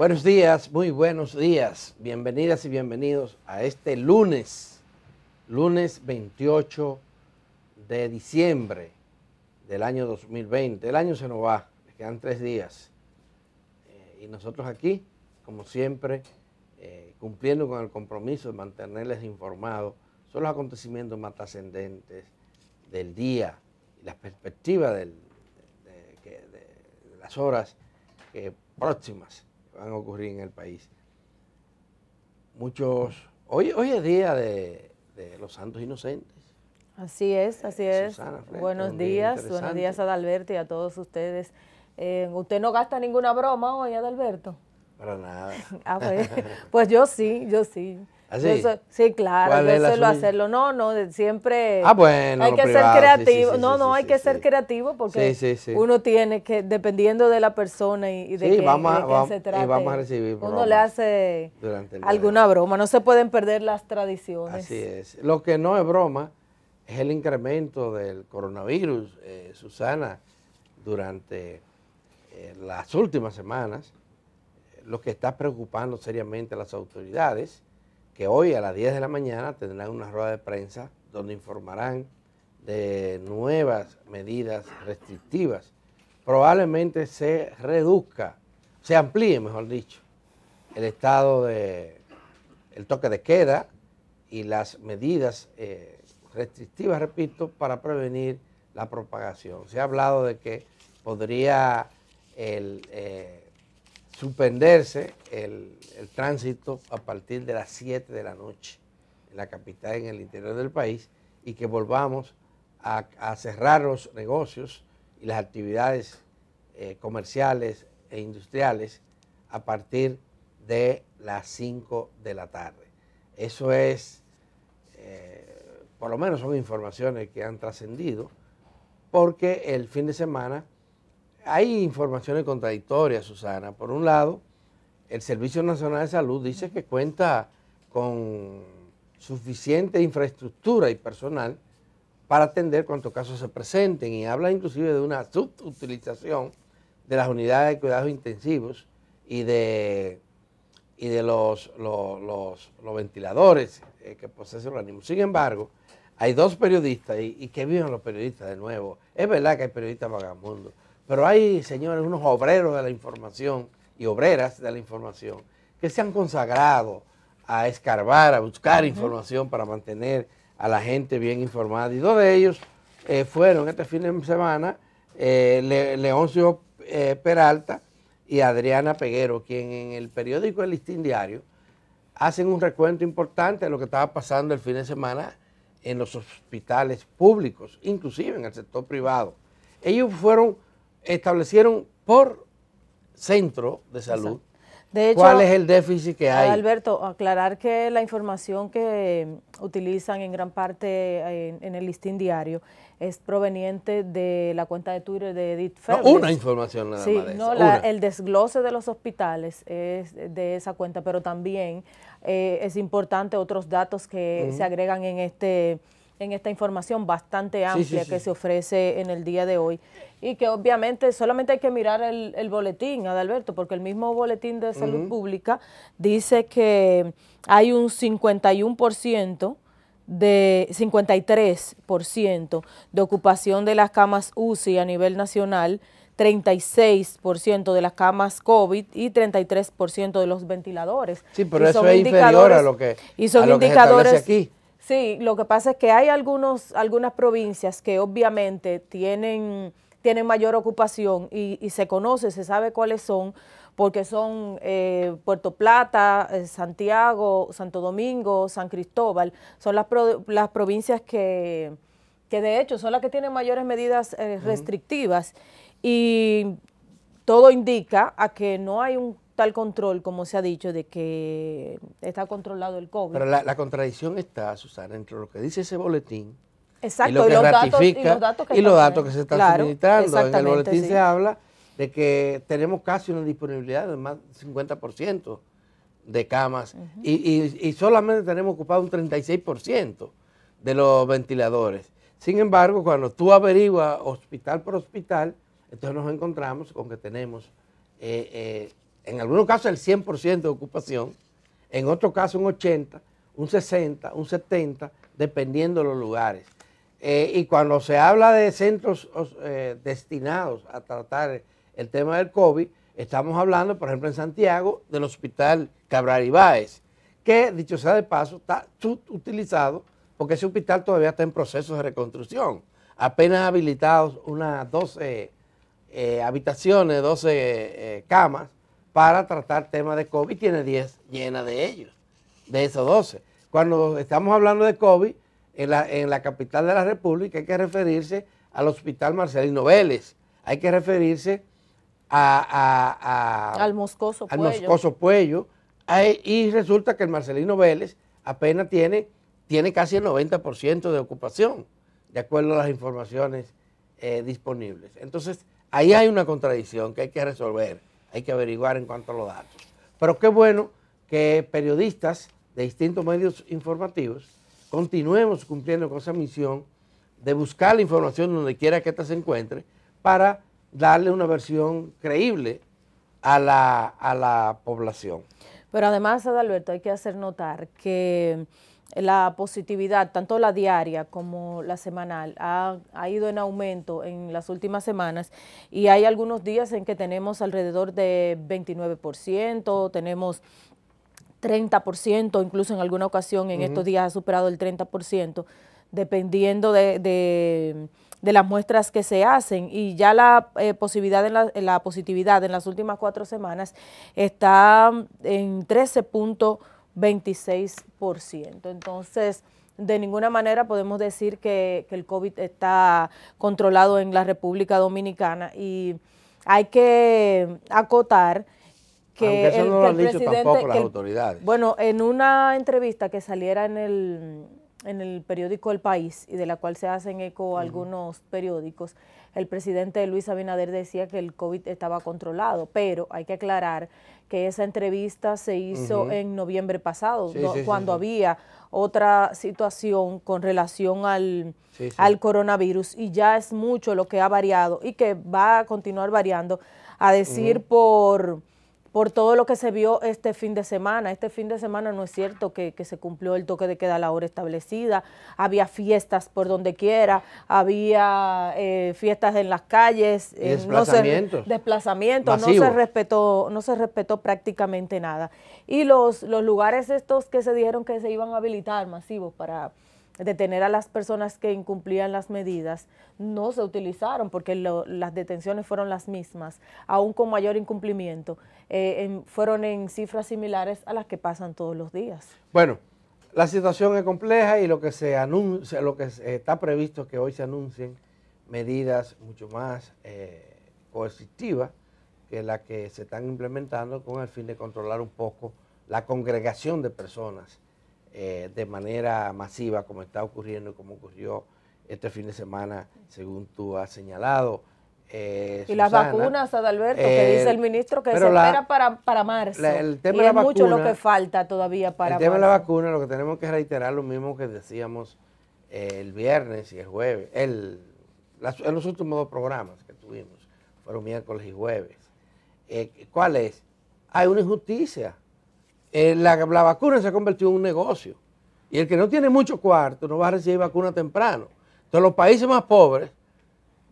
Buenos días, muy buenos días. Bienvenidas y bienvenidos a este lunes, lunes 28 de diciembre del año 2020. El año se nos va, quedan tres días. Eh, y nosotros aquí, como siempre, eh, cumpliendo con el compromiso de mantenerles informados sobre los acontecimientos más trascendentes del día y las perspectivas del, de, las horas eh, próximas han ocurrido en el país. Muchos, hoy, hoy es día de, los santos inocentes. Así es, así es. buenos días, buenos días a Adalberto y a todos ustedes. Eh, ¿Usted no gasta ninguna broma hoy, Adalberto? Para nada. ah, pues, pues yo sí, yo sí. ¿Ah, sí? sí, claro, yo hacerlo. No, no, siempre ah, hay que ser creativo. no, no, hay que ser creativo porque uno tiene que, dependiendo de la persona y, de, qué, se a recibir uno le hace alguna broma. No se pueden perder las tradiciones. Así es. Lo que no es broma es el incremento del coronavirus, eh, Susana, durante eh, las últimas semanas, eh, lo que está preocupando seriamente a las autoridades que hoy a las 10 de la mañana tendrán una rueda de prensa donde informarán de nuevas medidas restrictivas. Probablemente se reduzca, se amplíe, mejor dicho, el estado de el toque de queda y las medidas eh, restrictivas, repito, para prevenir la propagación. Se ha hablado de que podría el, eh, suspenderse el, tránsito a partir de las 7 de la noche en la capital, en el interior del país, y que volvamos a, cerrar los negocios y las actividades eh, comerciales e industriales a partir de las 5 de la tarde. Eso es, eh, por lo menos son informaciones que han trascendido, porque el fin de semana hay informaciones contradictorias, Susana. Por un lado, el Servicio Nacional de Salud dice que cuenta con suficiente infraestructura y personal para atender cuantos casos se presenten y habla inclusive de una subutilización de las unidades de cuidados intensivos y de, y de los, los, ventiladores eh, que posee el organismo. Sin embargo, hay dos periodistas, y, y que viven los periodistas de nuevo. Es verdad que hay periodistas vagabundos, pero hay, señores, unos obreros de la información y obreras de la información que se han consagrado a escarbar, a buscar información para mantener a la gente bien informada. Y dos de ellos eh, fueron este fin de semana eh, Leoncio eh, Peralta y Adriana Peguero, quien en el periódico El Listín Diario hacen un recuento importante de lo que estaba pasando el fin de semana en los hospitales públicos, inclusive en el sector privado. Ellos fueron establecieron por centro de salud De ¿Cuál es el déficit que hay? Alberto, aclarar que la información que utilizan en gran parte en, el listín diario es proveniente de la cuenta de Twitter de Edith Ferrer. No, una información nada más. De no, el desglose de los hospitales es de esa cuenta, pero también eh, es importante otros datos que se agregan en este en esta información bastante amplia que se ofrece en el día de hoy. Y que obviamente solamente hay que mirar el, boletín, Adalberto, porque el mismo boletín de salud pública dice que hay un 51% de 53% de ocupación de las camas UCI a nivel nacional, 36% de las camas COVID y 33% de los ventiladores. Sí, pero eso es inferior a lo que, y son indicadores, aquí. Sí, lo que pasa es que hay algunos, algunas provincias que obviamente tienen, tienen mayor ocupación y, se conoce, se sabe cuáles son, porque son eh, Puerto Plata, eh, Santiago, Santo Domingo, San Cristóbal, son las, las provincias que, que de hecho son las que tienen mayores medidas eh, restrictivas y todo indica a que no hay un el control, como se ha dicho, de que está controlado el COVID. Pero la, contradicción está, Susana, entre lo que dice ese boletín Exacto, y, los datos, y los datos que, se están suministrando. En el boletín se habla de que tenemos casi una disponibilidad de más del 50% de camas y, solamente tenemos ocupado un 36% de los ventiladores. Sin embargo, cuando tú averiguas hospital por hospital, entonces nos encontramos con que tenemos eh, eh, en algunos casos el 100% de ocupación, en otros casos un 80, un 60, un 70, dependiendo de los lugares. Eh, y cuando se habla de centros eh, destinados a tratar el tema del COVID, estamos hablando, por ejemplo, en Santiago, del Hospital Cabral Ibáez, que, dicho sea de paso, está utilizado porque ese hospital todavía está en proceso de reconstrucción. Apenas habilitados unas 12 eh, habitaciones, 12 camas, para tratar temas de COVID, tiene 10 llenas de ellos, de esos 12. Cuando estamos hablando de COVID, en la, capital de la República hay que referirse al Hospital Marcelino Vélez, hay que referirse a, al Moscoso Puello, y resulta que el Marcelino Vélez apenas tiene, tiene casi el 90% de ocupación, de acuerdo a las informaciones eh, disponibles. Entonces, ahí hay una contradicción que hay que resolver hay que averiguar en cuanto a los datos. Pero qué bueno que periodistas de distintos medios informativos continuemos cumpliendo con esa misión de buscar la información donde quiera que ésta se encuentre para darle una versión creíble a la, a la población. Pero además, Adalberto, hay que hacer notar que la positividad, tanto la diaria como la semanal, ha, ido en aumento en las últimas semanas y hay algunos días en que tenemos alrededor de 29%, tenemos 30%, incluso en alguna ocasión en estos días ha superado el 30%, dependiendo de, de, las muestras que se hacen. Y ya la, eh, posibilidad en la, positividad en las últimas cuatro semanas está en 13 puntos 26%. Entonces, de ninguna manera podemos decir que, el COVID está controlado en la República Dominicana y hay que acotar que eso no lo han dicho tampoco las autoridades. Bueno, en una entrevista que saliera en el, periódico El País y de la cual se hacen eco algunos periódicos, el presidente Luis Abinader decía que el COVID estaba controlado, pero hay que aclarar que esa entrevista se hizo en noviembre pasado, cuando había otra situación con relación al, coronavirus y ya es mucho lo que ha variado y que va a continuar variando, a decir por por todo lo que se vio este fin de semana. Este fin de semana no es cierto que, se cumplió el toque de queda a la hora establecida, había fiestas por donde quiera, había eh, fiestas en las calles, eh, desplazamientos, no se, no, se respetó, no se respetó prácticamente nada. Y los, los lugares estos que se dijeron que se iban a habilitar masivos para detener a las personas que incumplían las medidas no se utilizaron porque las detenciones fueron las mismas, aún con mayor incumplimiento, eh, fueron en cifras similares a las que pasan todos los días. Bueno, la situación es compleja y lo que se anuncia, lo que está previsto es que hoy se anuncien medidas mucho más eh, coercitivas que las que se están implementando con el fin de controlar un poco la congregación de personas eh, de manera masiva como está ocurriendo y como ocurrió este fin de semana, según tú has señalado. Eh, y las vacunas, Adalberto, que dice el ministro que se espera para, para marzo. el tema de la vacuna, mucho lo que falta todavía para El tema de la vacuna, lo que tenemos que reiterar lo mismo que decíamos eh, el viernes y el jueves, en los últimos dos programas que tuvimos, fueron miércoles y jueves. ¿Cuál es? Hay una injusticia eh, la, vacuna se ha convertido en un negocio. Y el que no tiene mucho cuarto no va a recibir vacuna temprano. Entonces los países más pobres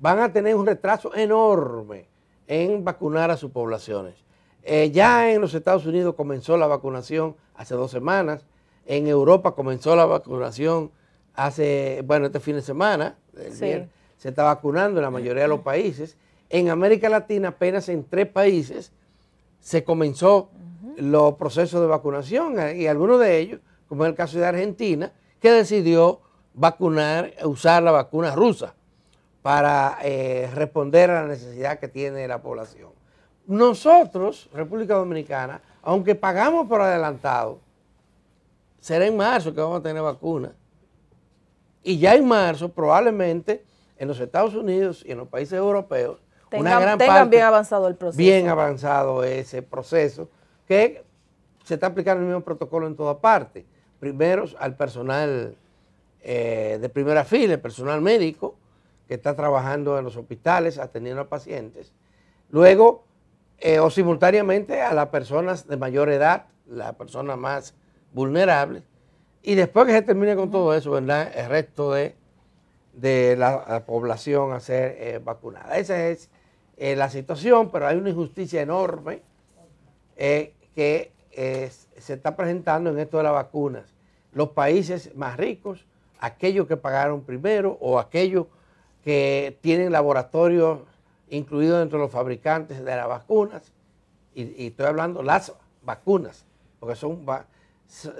van a tener un retraso enorme en vacunar a sus poblaciones. Eh, ya en los Estados Unidos comenzó la vacunación hace dos semanas. En Europa comenzó la vacunación hace, bueno, este fin de semana. se está vacunando en la mayoría de los países. En América Latina, apenas en tres países se comenzó los procesos de vacunación eh, y algunos de ellos, como en el caso de Argentina, que decidió vacunar, usar la vacuna rusa para eh, responder a la necesidad que tiene la población. Nosotros, República Dominicana, aunque pagamos por adelantado, será en marzo que vamos a tener vacuna. Y ya en marzo, probablemente, en los Estados Unidos y en los países europeos, una gran parte, bien avanzado el proceso. Bien avanzado ese proceso que se está aplicando el mismo protocolo en toda parte. Primero al personal eh, de primera fila, el personal médico que está trabajando en los hospitales atendiendo a pacientes. Luego, eh, o simultáneamente a las personas de mayor edad, las personas más vulnerables. Y después que se termine con todo eso, ¿verdad? El resto de, de la, población a ser eh, vacunada. Esa es la situación, pero hay una injusticia enorme que eh, se está presentando en esto de las vacunas. Los países más ricos, aquellos que pagaron primero o aquellos que tienen laboratorios incluidos de los fabricantes de las vacunas, y, estoy hablando las vacunas, porque son,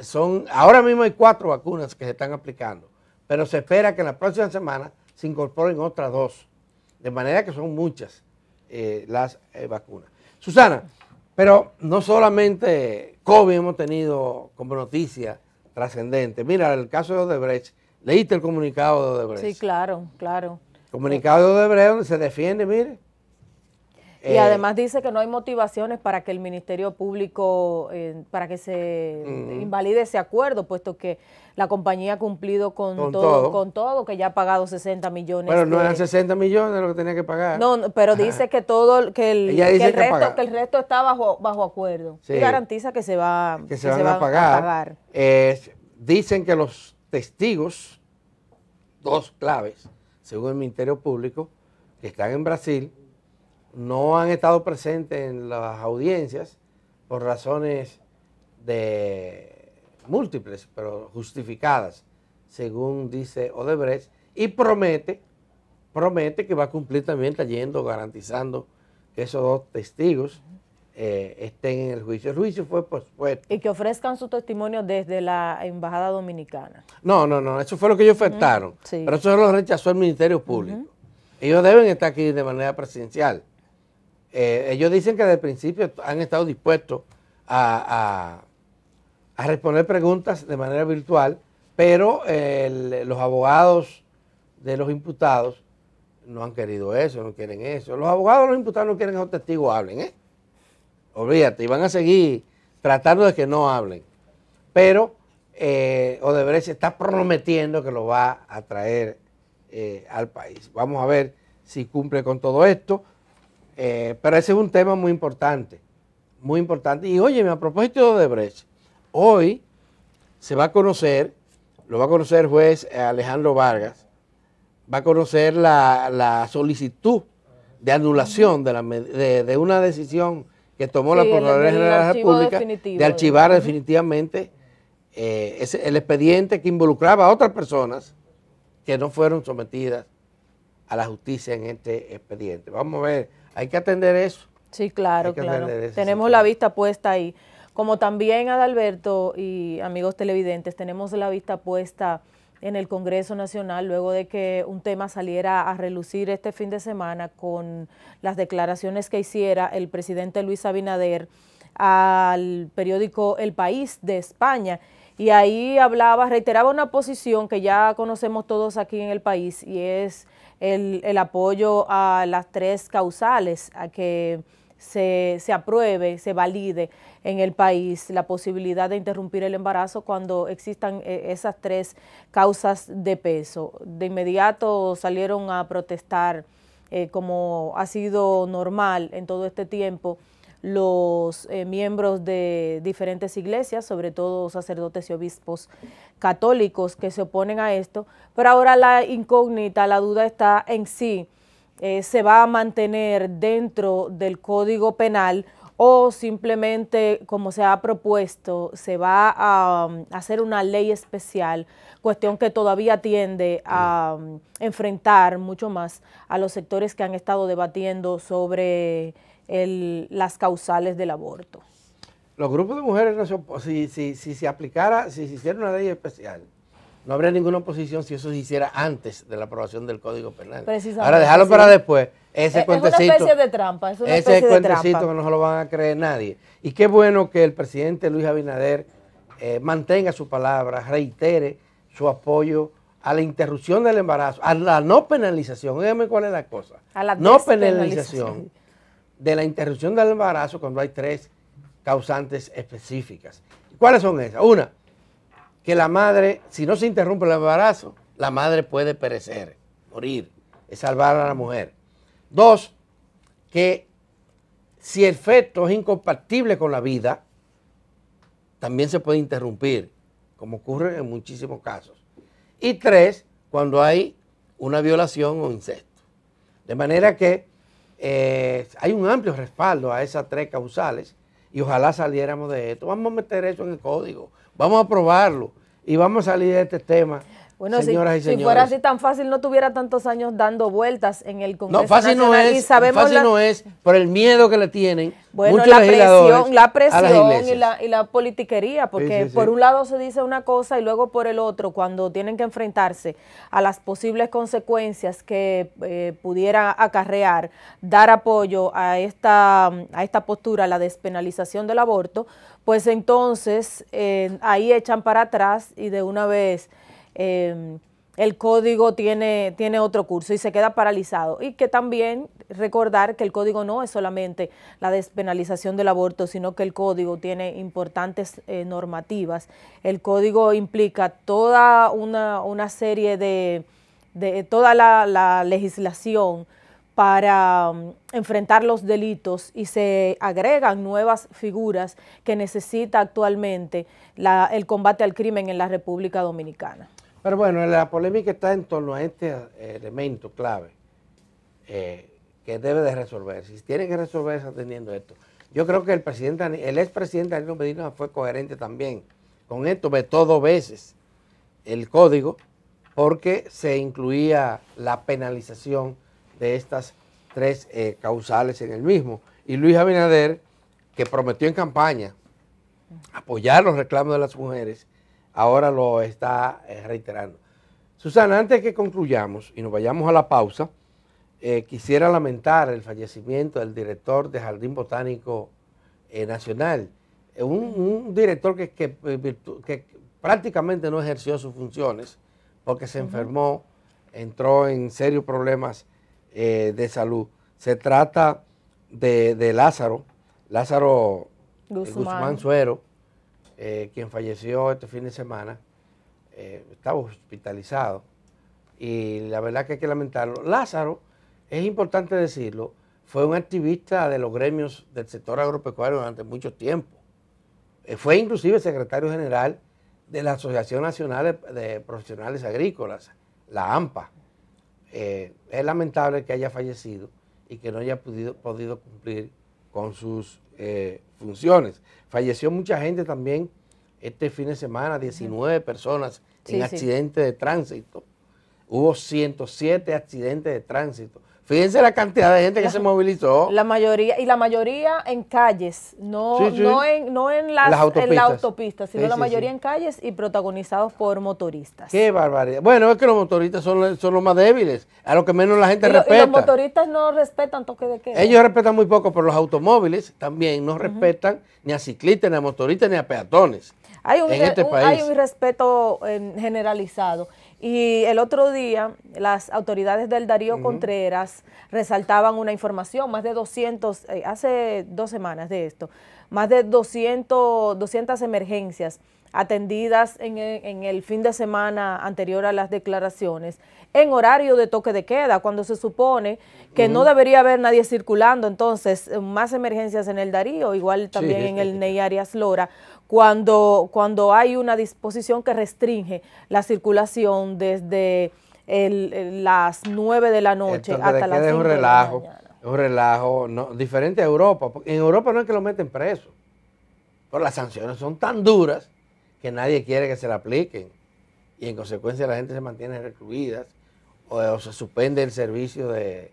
son, ahora mismo hay cuatro vacunas que se están aplicando, pero se espera que en la próxima semana se incorporen otras dos, de manera que son muchas eh, las eh, vacunas. Susana, pero no solamente COVID hemos tenido como noticia trascendente. Mira, el caso de Odebrecht, leíste el comunicado de Odebrecht. Sí, claro, claro. Comunicado de Odebrecht donde se defiende, mire, y eh, además dice que no hay motivaciones para que el Ministerio Público, eh, para que se mm. invalide ese acuerdo, puesto que la compañía ha cumplido con, todo, con todo, que ya ha pagado 60 millones. Bueno, no eran 60 millones lo que tenía que pagar. No, pero dice que todo, que el, resto, está bajo, bajo acuerdo. Y garantiza que se va que van, a pagar. dicen que los testigos, dos claves, según el Ministerio Público, que están en Brasil, no han estado presentes en las audiencias por razones de múltiples, pero justificadas, según dice Odebrecht, y promete, promete que va a cumplir también trayendo, garantizando que esos dos testigos eh, estén en el juicio. El juicio fue pospuesto. Y que ofrezcan su testimonio desde la Embajada Dominicana. No, no, no, eso fue lo que ellos ofertaron, pero eso lo rechazó el Ministerio Público. Ellos deben estar aquí de manera presidencial. Eh, ellos dicen que desde el principio han estado dispuestos a, responder preguntas de manera virtual, pero eh, los abogados de los imputados no han querido eso, no quieren eso. Los abogados de los imputados no quieren que los testigos hablen, ¿eh? Olvídate, y van a seguir tratando de que no hablen. Pero eh, Odebrecht está prometiendo que lo va a traer eh, al país. Vamos a ver si cumple con todo esto. Eh, pero ese es un tema muy importante, muy importante. Y oye, a propósito de Brecht, hoy se va a conocer, lo va a conocer el juez eh, Alejandro Vargas, va a conocer la, solicitud de anulación de, una decisión que tomó la Procuraduría General de la República de archivar definitivamente eh, el expediente que involucraba a otras personas que no fueron sometidas a la justicia en este expediente. Vamos a ver, hay que atender eso. Sí, claro, claro. Tenemos la vista puesta ahí. Como también Adalberto y amigos televidentes, tenemos la vista puesta en el Congreso Nacional luego de que un tema saliera a relucir este fin de semana con las declaraciones que hiciera el presidente Luis Abinader al periódico El País de España. Y ahí hablaba, reiteraba una posición que ya conocemos todos aquí en el país y es el, apoyo a las tres causales, a que se, apruebe, se valide en el país la posibilidad de interrumpir el embarazo cuando existan eh, esas tres causas de peso. De inmediato salieron a protestar, eh, como ha sido normal en todo este tiempo, los eh, miembros de diferentes iglesias, sobre todo sacerdotes y obispos católicos que se oponen a esto, pero ahora la incógnita, la duda está en si eh, se va a mantener dentro del Código Penal o simplemente, como se ha propuesto, se va a um, hacer una ley especial, cuestión que todavía tiende a um, enfrentar mucho más a los sectores que han estado debatiendo sobre las causales del aborto. Los grupos de mujeres, si, si, si se aplicara, si se hiciera una ley especial, no habría ninguna oposición si eso se hiciera antes de la aprobación del Código Penal. Precisamente, Ahora, dejarlo para después. Ese eh, es, una especie de trampa. Es una especie de trampa. que no se lo van a creer nadie. Y qué bueno que el presidente Luis Abinader eh, mantenga su palabra, reitere su apoyo a la interrupción del embarazo, a la no penalización. Dígame cuál es la cosa. A la no penalización de la interrupción del embarazo cuando hay tres causantes específicas. ¿Cuáles son esas? Una, que la madre, si no se interrumpe el embarazo, la madre puede perecer, morir, es salvar a la mujer. Dos, que si el feto es incompatible con la vida, también se puede interrumpir, como ocurre en muchísimos casos. Y tres, cuando hay una violación o incesto. De manera que eh, hay un amplio respaldo a esas tres causales y ojalá saliéramos de esto. Vamos a meter eso en el código, vamos a probarlo y vamos a salir de este tema bueno, Señoras si, si, fuera así tan fácil, no tuviera tantos años dando vueltas en el Congreso. No, fácil no es. fácil no es por el miedo que le tienen. Bueno, la presión, la presión y la, politiquería, porque por un lado se dice una cosa y luego por el otro, cuando tienen que enfrentarse a las posibles consecuencias que eh, pudiera acarrear dar apoyo a esta, a esta postura, la despenalización del aborto, pues entonces eh, ahí echan para atrás y de una vez Em, el código tiene, tiene otro curso y se queda paralizado. Y que también recordar que el código no es solamente la despenalización del aborto, sino que el código tiene importantes eh, normativas. El código implica toda una, serie de, toda la, legislación para um, enfrentar los delitos y se agregan nuevas figuras que necesita actualmente el combate al crimen en la República Dominicana. Pero bueno, la polémica está en torno a este eh, elemento clave eh, que debe de resolverse. Si tiene que resolverse atendiendo esto. Yo creo que el presidente, el expresidente Danilo Medina fue coherente también. Con esto vetó dos veces el código porque se incluía la penalización de estas tres eh, causales en el mismo. Y Luis Abinader, que prometió en campaña apoyar los reclamos de las mujeres, ahora lo está eh, reiterando. Susana, antes que concluyamos y nos vayamos a la pausa, eh, quisiera lamentar el fallecimiento del director de Jardín Botánico eh, Nacional, un, director que, prácticamente no ejerció sus funciones porque se enfermó, entró en serios problemas de salud. Se trata de, Lázaro, Lázaro Guzmán Suero, eh, quien falleció este fin de semana, eh, estaba hospitalizado. Y la verdad que hay que lamentarlo. Lázaro, es importante decirlo, fue un activista de los gremios del sector agropecuario durante mucho tiempo. Eh, fue inclusive secretario general de la Asociación Nacional de Profesionales Agrícolas, la AMPA. es lamentable que haya fallecido y que no haya podido, podido cumplir con sus eh, funciones. Falleció mucha gente también este fin de semana, 19 personas en accidentes de tránsito. Hubo 107 accidentes de tránsito. Fíjense la cantidad de gente que se movilizó. La mayoría, y la mayoría en calles, no, no, en, no en, las, autopistas. la autopista, sino la mayoría en calles y protagonizados por motoristas. Qué barbaridad. Bueno, es que los motoristas son, son los más débiles, a lo que menos la gente respeta. Y los motoristas no respetan toque de queda. Ellos respetan muy poco, pero los automóviles también no respetan ni a ciclistas, ni a motoristas, ni a peatones. Hay un, este Hay un respeto eh, generalizado. Y el otro día, las autoridades del Darío Contreras resaltaban una información, más de 200, eh, hace dos semanas de esto, más de 200, emergencias atendidas e, en, el fin de semana anterior a las declaraciones, en horario de toque de queda, cuando se supone que no debería haber nadie circulando, entonces más emergencias en el Darío, igual también en el Ney Arias Lora, cuando, cuando hay una disposición que restringe la circulación desde las 9 de la noche hasta las 5 de la mañana. Un relajo diferente a Europa. En Europa no es que lo meten preso, pero las sanciones son tan duras que nadie quiere que se la apliquen y en consecuencia la gente se mantiene recluida o se suspende el servicio de,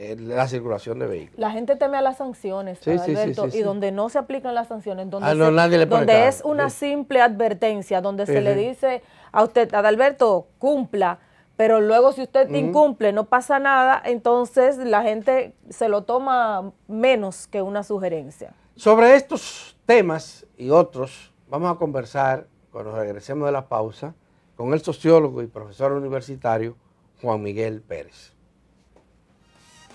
eh, la circulación de vehículos. La gente teme a las sanciones, sí, y donde no se aplican las sanciones, donde, ah, es una simple advertencia, donde se le dice a usted, Adalberto, cumpla, pero luego si usted incumple, no pasa nada, entonces la gente se lo toma menos que una sugerencia. Sobre estos temas y otros, vamos a conversar cuando regresemos de la pausa con el sociólogo y profesor universitario Juan Miguel Pérez.